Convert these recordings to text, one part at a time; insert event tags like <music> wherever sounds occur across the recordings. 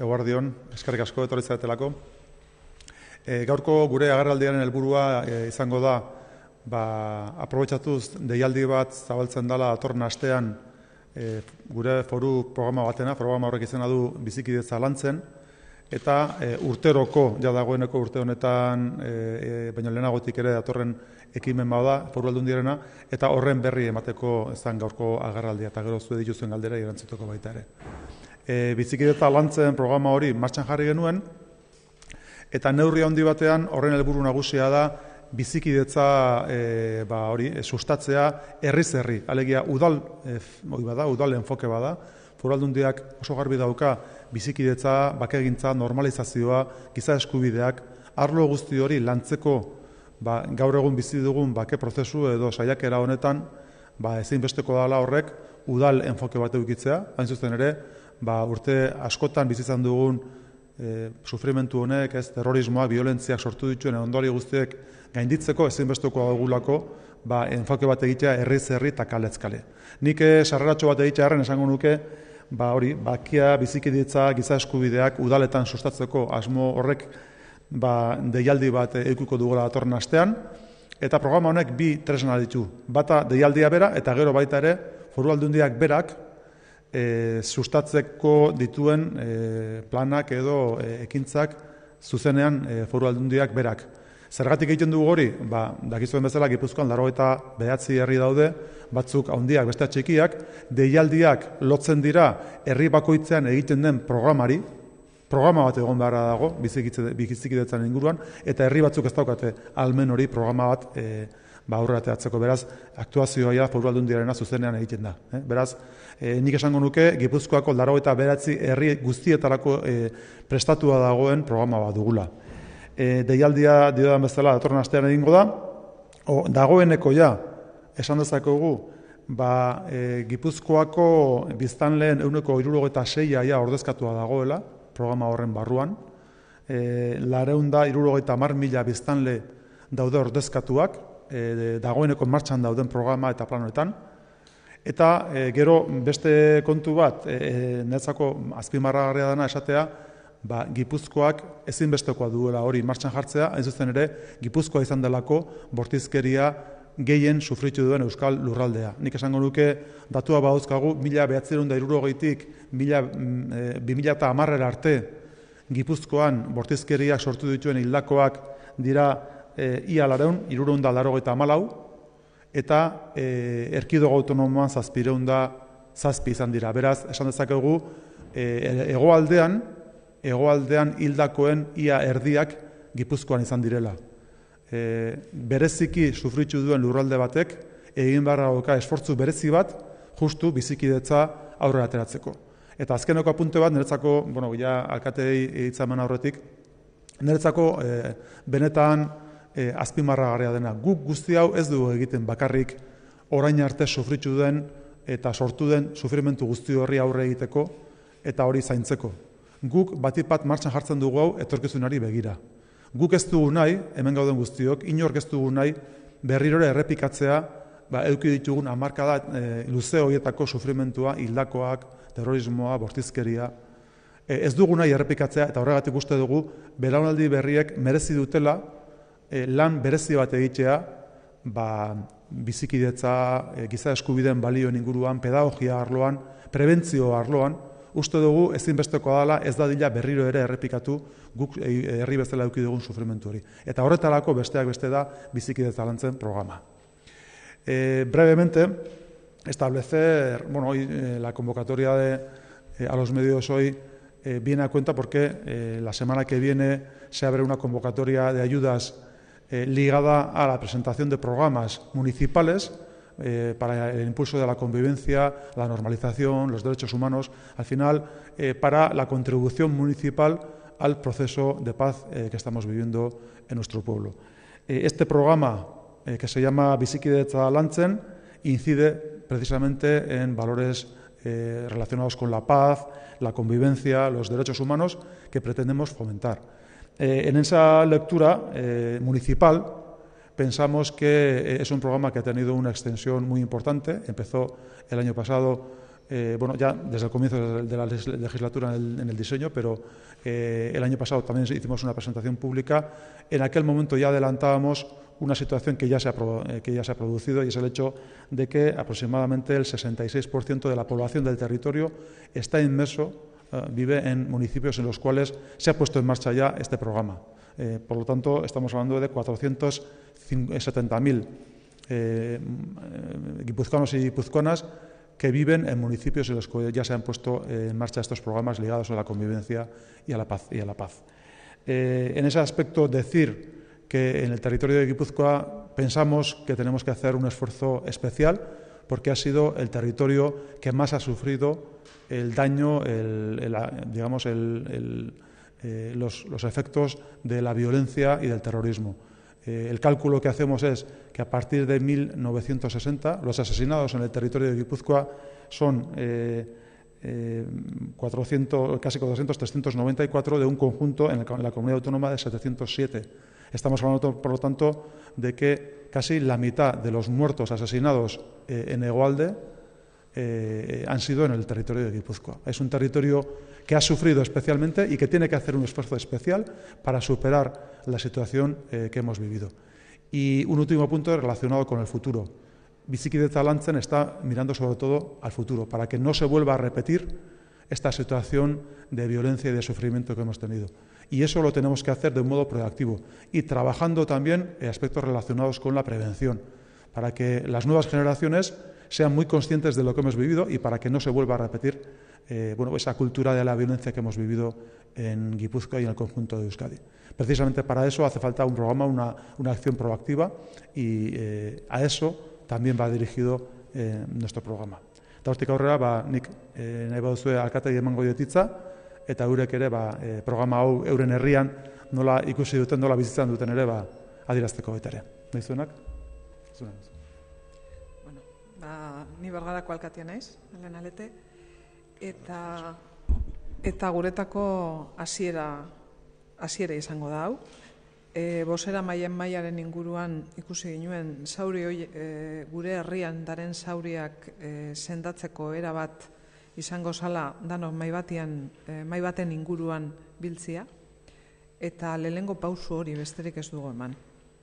eguardion, eskarrik asko etorritzatelako. E, eh, gaurko gure agarraldiaren helburua eh, izango da, ba, aprobetsatuz deialdi bat zabaltzen dela atorren astean e, gure foru programa batena, programa horrek izena du bizikidetza lantzen, eta urteroko, ja dagoeneko urte honetan, e, e, baina lehenagotik ere datorren ekimen bada, foru aldun eta horren berri emateko zan gaurko agarraldia, eta gero zuen dituzuen galdera irantzuteko baita ere e, bizikideta lantzen programa hori martxan jarri genuen, eta neurri handi batean horren helburu nagusia da bizikidetza e, ba, hori e, sustatzea herriz herri. Alegia udal e, hori bada, udal enfoke bada. Foraldundiak oso garbi dauka bizikidetza, bakegintza, normalizazioa, giza eskubideak, arlo guzti hori lantzeko ba, gaur egun bizi dugun bake prozesu edo saiakera honetan, ba ezin besteko horrek udal enfoke bat eukitzea, Hain zuzen ere, ba, urte askotan bizitzan dugun e, sufrimentu honek, ez terrorismoak, violentziak sortu dituen ondori guztiek gainditzeko ezinbestuko dugulako, ba, enfoke bat egitea herri zerri eta kaletzkale. Nik eh, sarreratxo bat egitea erren esango nuke, ba, hori, bakia, bizikiditza, giza eskubideak udaletan sustatzeko asmo horrek ba, deialdi bat eukiko dugula atorren astean, eta programa honek bi tresna ditu. Bata deialdia bera eta gero baita ere foru aldundiak berak e, sustatzeko dituen e, planak edo eh, ekintzak zuzenean e, foru aldundiak berak. Zergatik egiten dugu hori, ba, dakizuen bezala gipuzkoan laro eta behatzi herri daude, batzuk handiak beste txikiak, deialdiak lotzen dira herri bakoitzean egiten den programari, programa bat egon dago, bizikitzik inguruan, eta herri batzuk ez daukate almen hori programa bat ba teatzeko, beraz aktuazioa ja foru aldundiarena zuzenean egiten da eh? beraz e, nik esango nuke Gipuzkoako beratzi herri guztietarako e, prestatua dagoen programa bat dugula e, deialdia diodan bezala datorren astean egingo da o, dagoeneko ja esan dezakegu ba, e, Gipuzkoako biztanleen euneko irurogeta seia ja ordezkatua dagoela, programa horren barruan, e, lareunda irurogeta mar mila biztanle daude ordezkatuak, e, dagoeneko martxan dauden programa eta planoetan. Eta e, gero beste kontu bat, e, e, azpimarragarria dana esatea, ba, Gipuzkoak ezinbestekoa duela hori martxan jartzea, hain zuzen ere, Gipuzkoa izan delako bortizkeria gehien sufritu duen Euskal Lurraldea. Nik esango nuke, datua bauzkagu, mila behatzerun da iruro gaitik, arte, Gipuzkoan bortizkeria sortu dituen hildakoak dira Eh, ia lareun, irureun da laro eta amalau, eta eh, erkidogo autonomoan zazpireun da zazpi izan dira. Beraz, esan dezakegu, eh, e-, egoaldean, egoaldean hildakoen ia erdiak gipuzkoan izan direla. Bereziki sufritxu duen lurralde batek, egin barra oka esfortzu berezi bat, justu bizikidetza aurrera aurre ateratzeko. Eta azkeneko apunte bat, niretzako, bueno, ja, alkatei hitzaman aurretik, niretzako benetan e, azpimarra garea dena. Guk guzti hau ez dugu egiten bakarrik orain arte sufritu den eta sortu den sufrimentu guzti horri aurre egiteko eta hori zaintzeko. Guk batipat martxan jartzen dugu hau etorkizunari begira. Guk ez dugu nahi, hemen gauden guztiok, inork ez dugu nahi, berrirore errepikatzea, ba, eduki ditugun amarkada e, luze horietako sufrimentua, hildakoak, terrorismoa, bortizkeria. E, ez dugu nahi errepikatzea, eta horregatik uste dugu, belaunaldi berriek merezi dutela, e, lan berezi bat egitea, ba, bizikidetza, e, giza eskubideen balioen inguruan, pedagogia arloan, prebentzio arloan, uste dugu ezinbesteko dela ez da dila berriro ere errepikatu guk e, herri bezala eduki dugun sufrimentu hori. Eta horretarako besteak beste da bizikidetzalantzen programa. E, brevemente, establecer, bueno, hoy eh, la convocatoria de e, a los medios hoy e, viene a cuenta porque e, la semana que viene se abre una convocatoria de ayudas Eh, ligada a la presentación de programas municipales eh, para el impulso de la convivencia, la normalización, los derechos humanos, al final, eh, para la contribución municipal al proceso de paz que estamos viviendo en nuestro pueblo. este programa, que se llama de Lanchen, incide precisamente en valores relacionados con la paz, la convivencia, los derechos humanos que pretendemos fomentar. Eh, en esa lectura eh, municipal pensamos que eh, es un programa que ha tenido una extensión muy importante. Empezó el año pasado, bueno, ya desde el comienzo de la legislatura en el, diseño, pero el año pasado también hicimos una presentación pública. En aquel momento ya adelantábamos una situación que ya se ha, que ya se ha producido y es el hecho de que aproximadamente el 66% de la población del territorio está inmerso eh, vive en municipios en los cuales se ha puesto en marcha ya este programa. Eh, por lo tanto, estamos hablando de 470.000 eh, mm, eh, guipuzcoanos y guipuzcoanas que viven en municipios en los que ya se han puesto en marcha estos programas ligados a la convivencia y a la paz. Y a la paz. en ese aspecto, decir que en el territorio de Guipúzcoa pensamos que tenemos que hacer un esfuerzo especial porque ha sido el territorio que más ha sufrido el daño, ah, digamos, eh, los, efectos de la violencia y del terrorismo. Eh, el cálculo que hacemos es que a partir de 1960 los asesinados en el territorio de Guipúzcoa son 400, eh, casi 400, 394 de un conjunto en la comunidad autónoma de 707. Estamos hablando, por lo tanto, de que casi la mitad de los muertos asesinados eh, en Egualde eh, han sido en el territorio de Guipúzcoa. Es un territorio que ha sufrido especialmente y que tiene que hacer un esfuerzo especial para superar la situación eh, que hemos vivido. Y un último punto relacionado con el futuro. de Talantzen está mirando sobre todo al futuro, para que no se vuelva a repetir esta situación de violencia y de sufrimiento que hemos tenido. Y eso lo tenemos que hacer de un modo proactivo y trabajando también en aspectos relacionados con la prevención, para que las nuevas generaciones sean muy conscientes de lo que hemos vivido y para que no se vuelva a repetir eh, bueno, esa cultura de la violencia que hemos vivido en Guipúzcoa y en el conjunto de Euskadi. Precisamente para eso hace falta un programa, una, acción proactiva y eh, a eso también va dirigido eh, nuestro programa. eta eurek ere ba, e, programa hau euren herrian nola ikusi duten, nola bizitzan duten ere ba, adirazteko baita ere. Bueno, ba, ni bergadako alkatia naiz, hemen alete. Eta, eta guretako hasiera hasiera izango da hau. E, bosera maien maiaren inguruan ikusi ginuen, zauri hoi, e, gure herrian daren zauriak e, sendatzeko era bat izango zala dano maibaten eh, inguruan biltzia, eta lehengo pausu hori besterik ez dugu eman.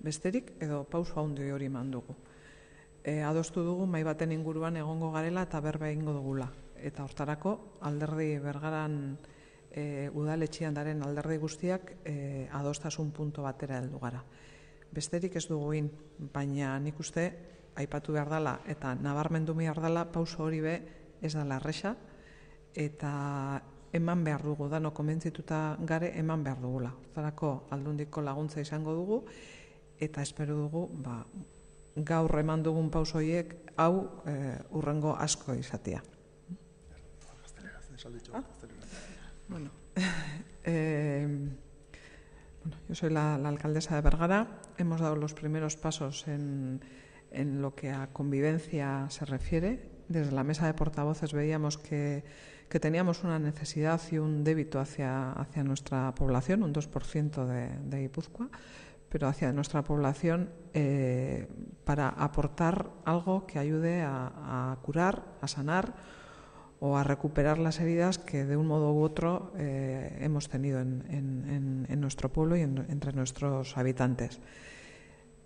Besterik edo pausu handi hori eman dugu. Eh, adostu dugu maibaten inguruan egongo garela eta berba ingo dugula. Eta hortarako alderdi bergaran eh, udaletxian daren alderdi guztiak adostasun punto batera heldu gara. Besterik ez dugu in, baina nik uste, aipatu behar dala eta nabarmendu behar dala pauso hori be ez da larresa eta eman behar dugu, dano komentzituta gare eman behar dugula. Zarako aldundiko laguntza izango dugu, eta espero dugu, ba, gaur eman dugun pausoiek, hau e, eh, urrengo asko izatea. Bueno, <laughs> e, bueno, yo soy la, la alcaldesa de Vergara, hemos dado los primeros pasos en, en lo que a convivencia se refiere, desde la mesa de portavoces veíamos que, teníamos una necesidad y un débito hacia, nuestra población, un 2% de, de Guipúzcoa, pero hacia nuestra población eh, para aportar algo que ayude a, curar, a sanar o a recuperar las heridas que de un modo u otro eh, hemos tenido en, nuestro pueblo y entre nuestros habitantes.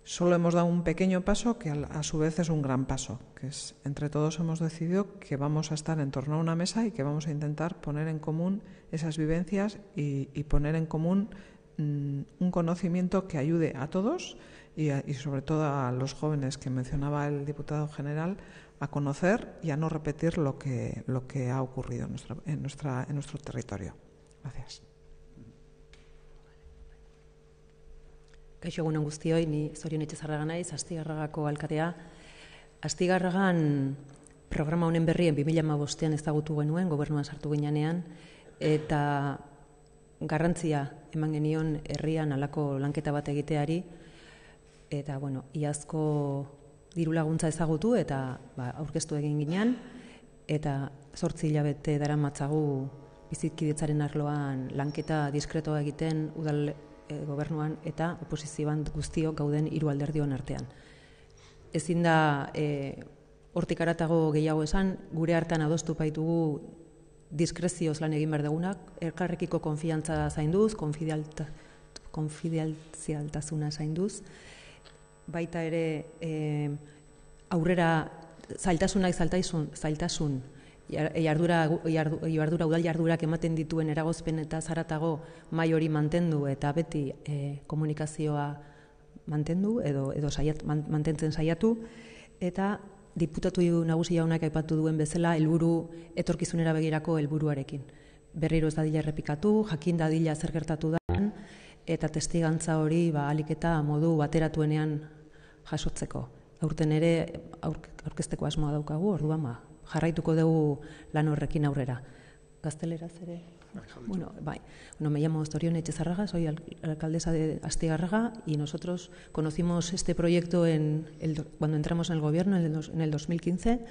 Solo hemos dado un pequeño paso que a su vez es un gran paso, que es entre todos hemos decidido que vamos a estar en torno a una mesa y que vamos a intentar poner en común esas vivencias y, poner en común mm, un conocimiento que ayude a todos y, sobre todo a los jóvenes que mencionaba el diputado general a conocer y a no repetir lo que, lo que ha ocurrido en, nuestra, en, en nuestro territorio. Gracias. Kaixo egunen guztioi, ni zorion etxezarra iz, Astigarragako alkatea. Astigarragan programa honen berrien 2005-ean ezagutu genuen, gobernuan sartu ginean, eta garrantzia eman genion herrian alako lanketa bat egiteari, eta, bueno, iazko diru laguntza ezagutu, eta ba, aurkeztu egin ginean, eta sortzi hilabete dara matzagu bizitkidetzaren arloan lanketa diskretoa egiten udal e, gobernuan eta oposizioan guztiok gauden hiru alderdion artean. Ezin da e, hortik gehiago esan, gure hartan adostu baitugu diskrezioz lan egin berdegunak, erkarrekiko konfiantza zainduz, konfidialta, konfidialtasuna zainduz, baita ere e, aurrera zailtasunak zailtasun, zailtasun jardura udal jardurak ematen dituen eragozpen eta zaratago mai hori mantendu eta beti e, komunikazioa mantendu edo, edo saiat, mantentzen saiatu eta diputatu nagusi jaunak aipatu duen bezala helburu etorkizunera begirako helburuarekin. Berriro ez dadila errepikatu, jakin dadila zer gertatu da eta testigantza hori ba aliketa modu bateratuenean jasotzeko. Aurten ere aurkezteko asmoa daukagu, orduan ba jarraituko dugu lano horrekin aurrera. ¿Castelera? ere. Bueno, me llamo Torione Echezarraga, soy alcaldesa de Astigarraga y nosotros conocimos este proyecto en cuando entramos en el gobierno en el 2015.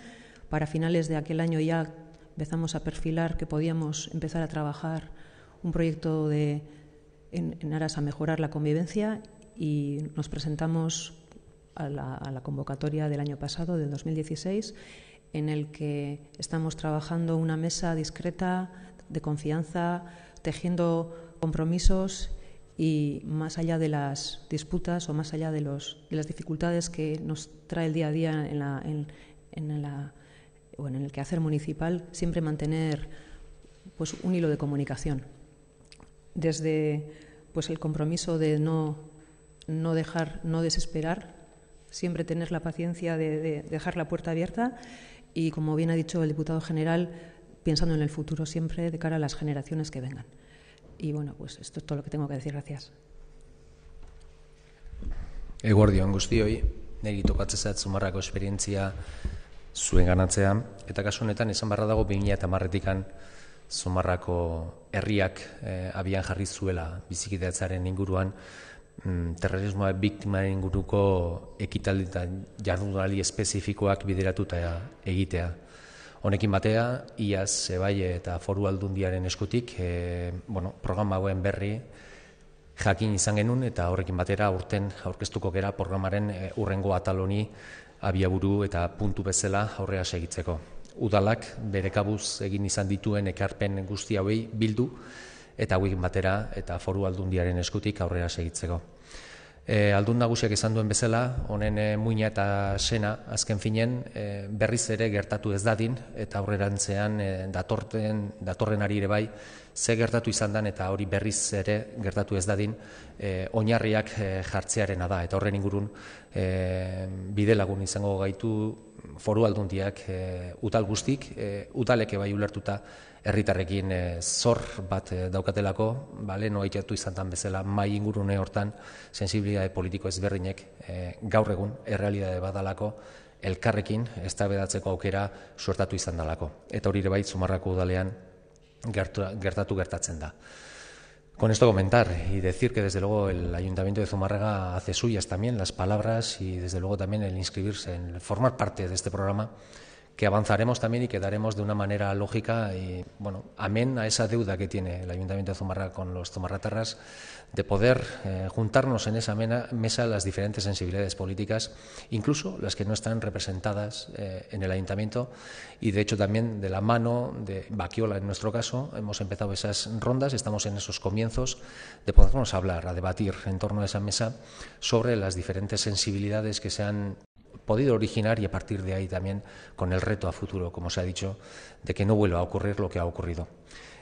Para finales de aquel año ya empezamos a perfilar que podíamos empezar a trabajar un proyecto de, en, aras a mejorar la convivencia y nos presentamos a la, a la convocatoria del año pasado, del 2016 en el que estamos trabajando una mesa discreta, de confianza, tejiendo compromisos y más allá de las disputas o más allá de, los, las dificultades que nos trae el día a día en, en, el quehacer municipal, siempre mantener pues, un hilo de comunicación. Desde pues, el compromiso de no, no dejar, no desesperar, siempre tener la paciencia de dejar la puerta abierta y como bien ha dicho el diputado general, pensando en el futuro siempre de cara a las generaciones que vengan. Y bueno, pues esto es todo lo que tengo que decir. Gracias. Eguardio angustioi, Negi, tokatzezat zumarrako esperientzia zuen ganatzea, eta kasu honetan esan barra dago 2000 eta marretikan zumarrako herriak eh, abian jarri zuela bizikideatzaren inguruan, Mm, terrorismoa biktimaren inguruko ekitaldi eta jardunari espezifikoak bideratuta egitea. Honekin batea, IAS, Zebai eta Foru Aldundiaren eskutik, e, bueno, programa hauen berri jakin izan genuen eta horrekin batera urten aurkeztuko gera programaren e, eh, urrengo ataloni abiaburu eta puntu bezala aurrea segitzeko. Udalak bere kabuz egin izan dituen ekarpen guzti hauei bildu, eta wik batera eta foru aldundiaren eskutik aurrera segitzeko. E, aldun nagusiak izan duen bezala, honen e, muina eta sena azken finen e, berriz ere gertatu ez dadin eta aurrerantzean e, datorten, datorren ari ere bai, ze gertatu izan den eta hori berriz ere gertatu ez dadin e, oinarriak e, jartzearen da eta horren ingurun e, bide lagun izango gaitu foru aldundiak e, utal guztik, e, utaleke bai ulertuta herritarrekin e, zor bat e, daukatelako, ba, no aitatu izan tan bezala, mai ingurune hortan, sensibilitate politiko ezberdinek e, gaur egun errealidade badalako, elkarrekin eztabaidatzeko aukera suertatu izan dalako. Eta hori ere bai, udalean gertatu gertatzen da. Con esto comentar y decir que desde luego el Ayuntamiento de Zumarraga hace suyas también las palabras y desde luego también el inscribirse, en formar parte de este programa que avanzaremos también y que daremos de una manera lógica y, bueno, amén a esa deuda que tiene el Ayuntamiento de Zumarra con los zumarratarras de poder eh, juntarnos en esa mesa las diferentes sensibilidades políticas, incluso las que no están representadas eh, en el Ayuntamiento y, de hecho, también de la mano de Baquiola, en nuestro caso, hemos empezado esas rondas, estamos en esos comienzos de podernos hablar, a debatir en torno a esa mesa sobre las diferentes sensibilidades que se han podido originar y a partir de ahí también con el reto a futuro, como se ha dicho, de que no vuelva a ocurrir lo que ha ocurrido.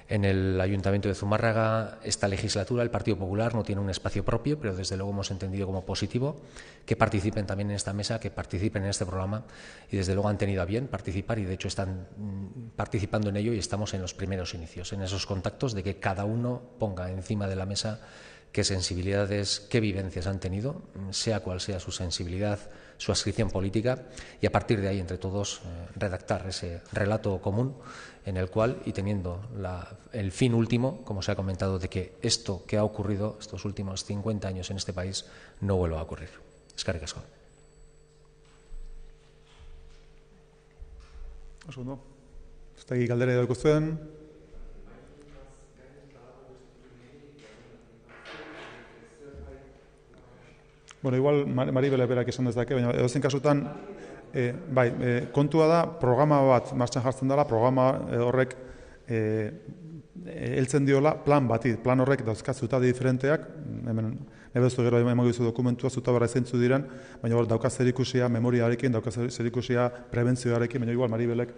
En el Ayuntamiento de Zumárraga, esta legislatura, el Partido Popular no tiene un espacio propio, pero desde luego hemos entendido como positivo que participen también en esta mesa, que participen en este programa y desde luego han tenido a bien participar y de hecho están mm, participando en ello y estamos en los primeros inicios, en esos contactos de que cada uno ponga encima de la mesa qué sensibilidades, qué vivencias han tenido, sea cual sea su sensibilidad su ascripción política y a partir de ahí entre todos eh, redactar ese relato común en el cual, y teniendo el fin último, como se ha comentado, de que esto que ha ocurrido estos últimos 50 años en este país no vuelva a ocurrir. Bueno, igual Maribela berak esan dezake, baina zen kasutan e, bai, eh, kontua da programa bat martxan jartzen dela, programa eh, horrek e, eltzen diola plan bati, plan horrek dauzka zutade diferenteak, hemen nebezu gero emango dokumentua zutabara ezentzu diren, baina hor dauka zer ikusia memoriarekin, dauka zer ikusia prebentzioarekin, baina igual Maribelek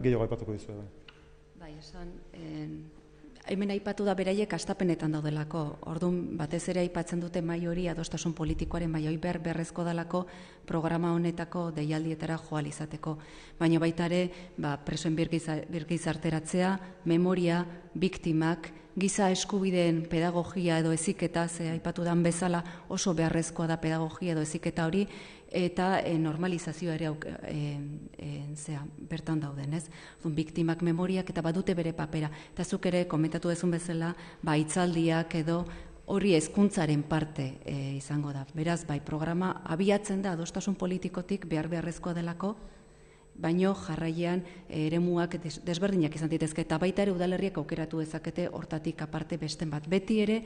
gehiago aipatuko dizue. Bai, bai esan, hemen aipatu da beraiek astapenetan daudelako. Orduan batez ere aipatzen dute mai hori adostasun politikoaren mai hori ber berrezko dalako programa honetako deialdietara joal izateko. Baina baita ere, ba, presoen arteratzea, memoria, biktimak, giza eskubideen pedagogia edo eziketa, ze aipatu dan bezala oso beharrezkoa da pedagogia edo eziketa hori, eta e, normalizazioa ere auk, e, bertan dauden, ez? Zun, biktimak memoriak eta badute bere papera. Eta zuk ere, komentatu dezun bezala, ba, itzaldiak edo horri hezkuntzaren parte izango da. Beraz, bai, programa abiatzen da, adostasun politikotik behar beharrezkoa delako, baino jarraian eremuak desberdinak izan dituzke eta baita ere udalerriak aukeratu dezakete hortatik aparte besten bat beti ere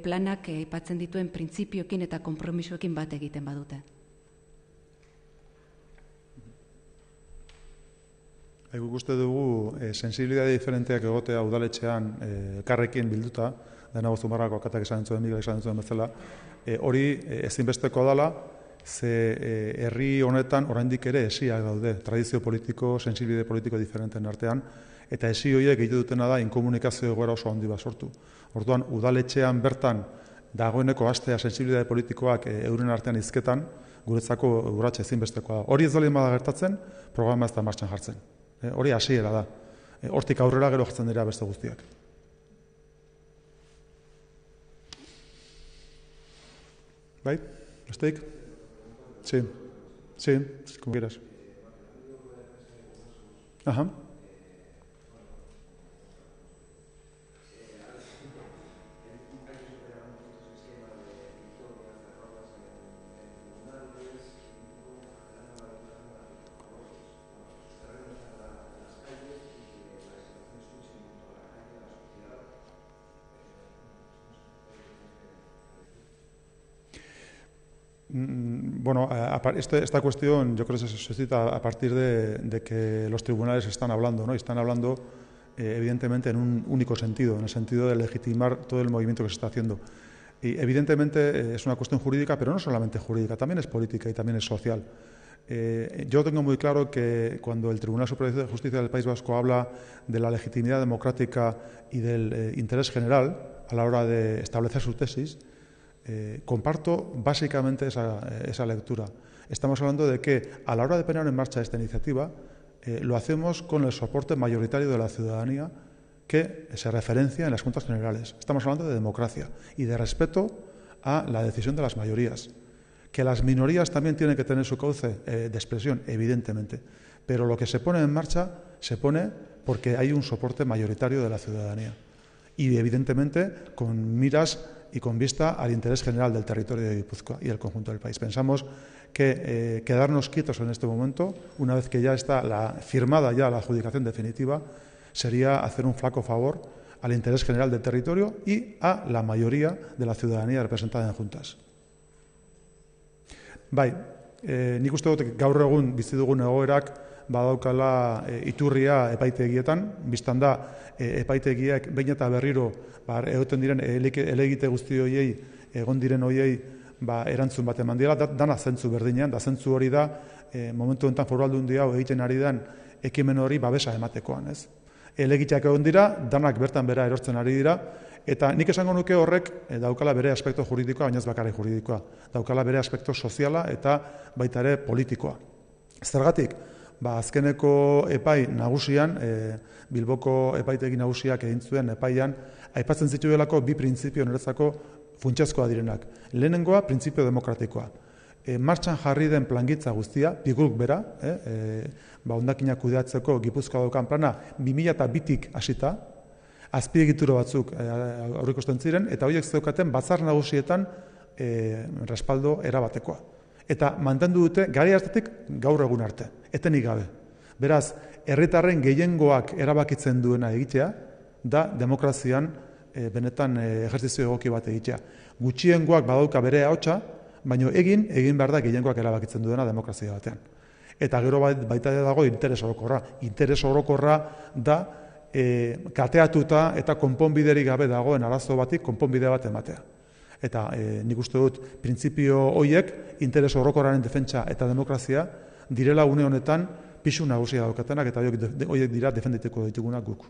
planak aipatzen dituen printzipioekin eta konpromisoekin bat egiten badute Eguk bai, guzti dugu, e, sensibilidade diferenteak egotea udaletxean e, eh, karrekin bilduta, dena gozu marrako akatak esan entzuen, migra esan entzuen bezala, eh, hori e, ezinbesteko dala, ze herri honetan oraindik ere esiak daude, tradizio politiko, sensibilide politiko diferenten artean, eta esi horiek egite dutena da inkomunikazio egoera oso handi bat sortu. Orduan, udaletxean bertan dagoeneko hastea sensibilidade politikoak e, euren artean izketan, guretzako urratxe ezinbestekoa da. Hori ez dali gertatzen, programa ez da martxan jartzen. Eh, hori hasiera da. Eh, hortik aurrera gero jartzen dira beste guztiak. Bai? Besteik? Zin. Zin. Zin. Mm, bueno, este, esta cuestión yo creo que se suscita a partir de, que los tribunales están hablando, ¿no? Y están hablando eh, evidentemente en un único sentido, en el sentido de legitimar todo el movimiento que se está haciendo. Y evidentemente eh, es una cuestión jurídica, pero no solamente jurídica, también es política y también es social. Eh, yo tengo muy claro que cuando el Tribunal Superior de Justicia del País Vasco habla de la legitimidad democrática y del interés general a la hora de establecer su tesis, eh, comparto básicamente eh, esa, lectura. Estamos hablando de que a la hora de poner en marcha esta iniciativa, eh, lo hacemos con el soporte mayoritario de la ciudadanía que se referencia en las juntas generales. Estamos hablando de democracia y de respeto a la decisión de las mayorías. Que las minorías también tienen que tener su cauce de expresión, evidentemente. Pero lo que se pone en marcha se pone porque hay un soporte mayoritario de la ciudadanía. Y evidentemente con miras y con vista al interés general del territorio de Guipúzcoa y del conjunto del país. Pensamos que eh, quedarnos quietos en este momento, una vez que ya está la, firmada ya la adjudicación definitiva, sería hacer un flaco favor al interés general del territorio y a la mayoría de la ciudadanía representada en juntas. Bai, eh, badaukala e, iturria epaitegietan, biztan da e, epaitegiak behin eta berriro ba, egoten diren elegite guzti horiei, egon diren horiei ba, erantzun bat eman dira, da, dana zentzu berdinean, da zentzu hori da e, momentu enten foru hau egiten ari den ekimen hori babesa ematekoan, ez? Elegiteak egon dira, danak bertan bera erortzen ari dira, Eta nik esango nuke horrek e, daukala bere aspekto juridikoa, baina ez bakarri juridikoa. Daukala bere aspekto soziala eta baita ere politikoa. Zergatik, ba, azkeneko epai nagusian, e, Bilboko epaitegi nagusiak egin zuen epaian, aipatzen zituelako bi printzipio noretzako funtsezkoa direnak. Lehenengoa, printzipio demokratikoa. E, martxan jarri den plangitza guztia, pigulk bera, e, e ba, ondakinak kudeatzeko gipuzkoa daukan plana, 2000 hasita, azpiegitura batzuk e, aurrikusten ziren, eta hoiek zeukaten bazar nagusietan e, raspaldo erabatekoa. Eta mantendu dute gari hartatik gaur egun arte etenik gabe. Beraz, herritarren gehiengoak erabakitzen duena egitea, da demokrazian e, benetan e, egoki bat egitea. Gutxiengoak badauka bere ahotsa, baino egin, egin behar da gehiengoak erabakitzen duena demokrazia batean. Eta gero baita dago interes orokorra. Interes orokorra da e, kateatuta eta konponbiderik gabe dagoen arazo batik konponbide bat ematea. Eta e, nik uste dut, printzipio hoiek interes orokorraren defentsa eta demokrazia direla une honetan pisu nagusia daukatenak eta horiek dira defendeteko ditugunak guk.